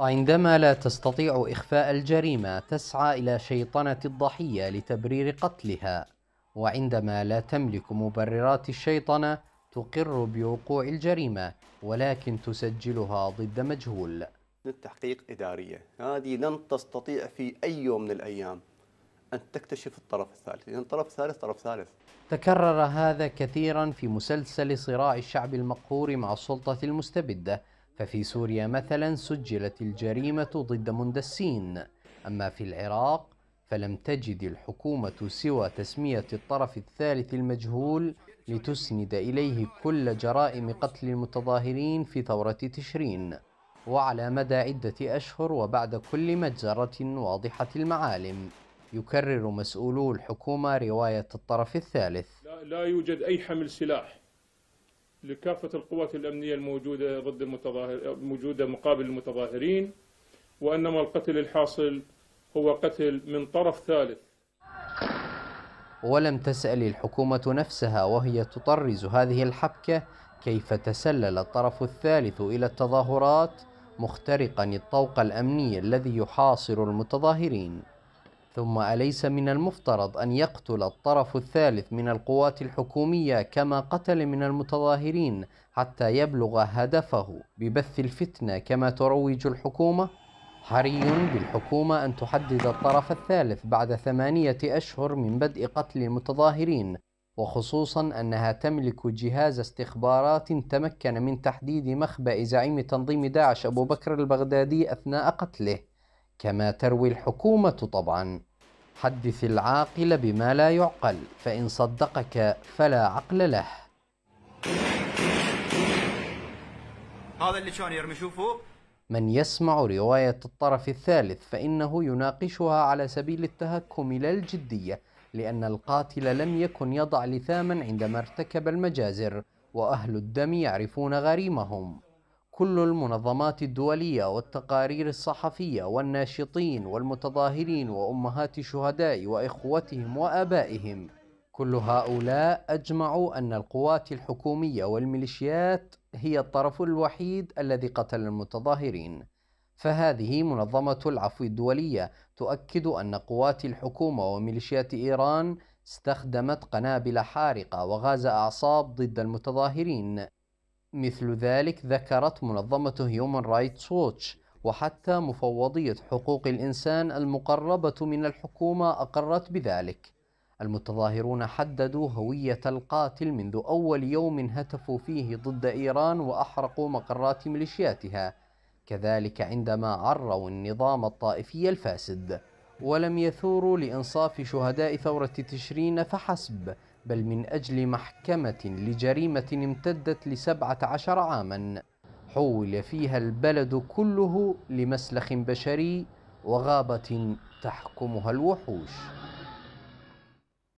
عندما لا تستطيع إخفاء الجريمة تسعى إلى شيطنة الضحية لتبرير قتلها وعندما لا تملك مبررات الشيطنة تقر بوقوع الجريمة ولكن تسجلها ضد مجهول التحقيق إدارية هذه لن تستطيع في أي يوم من الأيام أن تكتشف الطرف الثالث لأن الطرف الثالث طرف ثالث تكرر هذا كثيرا في مسلسل صراع الشعب المقهور مع السلطة المستبدة ففي سوريا مثلا سجلت الجريمة ضد مندسين أما في العراق فلم تجد الحكومة سوى تسمية الطرف الثالث المجهول لتسند إليه كل جرائم قتل المتظاهرين في ثورة تشرين وعلى مدى عدة أشهر وبعد كل مجزرة واضحة المعالم يكرر مسؤولو الحكومة رواية الطرف الثالث لا, لا يوجد أي حمل سلاح لكافة القوات الأمنية الموجودة ضد المتظاهر موجودة مقابل المتظاهرين وإنما القتل الحاصل هو قتل من طرف ثالث ولم تسأل الحكومة نفسها وهي تطرز هذه الحبكة كيف تسلل الطرف الثالث إلى التظاهرات مخترقا الطوق الأمني الذي يحاصر المتظاهرين ثم أليس من المفترض أن يقتل الطرف الثالث من القوات الحكومية كما قتل من المتظاهرين حتى يبلغ هدفه ببث الفتنة كما تروج الحكومة؟ حري بالحكومة أن تحدد الطرف الثالث بعد ثمانية أشهر من بدء قتل المتظاهرين وخصوصا أنها تملك جهاز استخبارات تمكن من تحديد مخبأ زعيم تنظيم داعش أبو بكر البغدادي أثناء قتله كما تروي الحكومة طبعا حدث العاقل بما لا يعقل فإن صدقك فلا عقل له هذا اللي كان يرمي شوفوا من يسمع رواية الطرف الثالث فإنه يناقشها على سبيل التهكم لا الجدية لأن القاتل لم يكن يضع لثاما عندما ارتكب المجازر وأهل الدم يعرفون غريمهم كل المنظمات الدولية والتقارير الصحفية والناشطين والمتظاهرين وأمهات الشهداء وإخوتهم وآبائهم كل هؤلاء أجمعوا أن القوات الحكومية والميليشيات هي الطرف الوحيد الذي قتل المتظاهرين فهذه منظمة العفو الدولية تؤكد أن قوات الحكومة وميليشيات إيران استخدمت قنابل حارقة وغاز أعصاب ضد المتظاهرين مثل ذلك ذكرت منظمة هيومن رايتس ووتش وحتى مفوضية حقوق الإنسان المقربة من الحكومة أقرت بذلك المتظاهرون حددوا هوية القاتل منذ أول يوم هتفوا فيه ضد إيران وأحرقوا مقرات ميليشياتها كذلك عندما عروا النظام الطائفي الفاسد ولم يثوروا لإنصاف شهداء ثورة تشرين فحسب بل من أجل محكمة لجريمة امتدت لسبعة عشر عاما حول فيها البلد كله لمسلخ بشري وغابة تحكمها الوحوش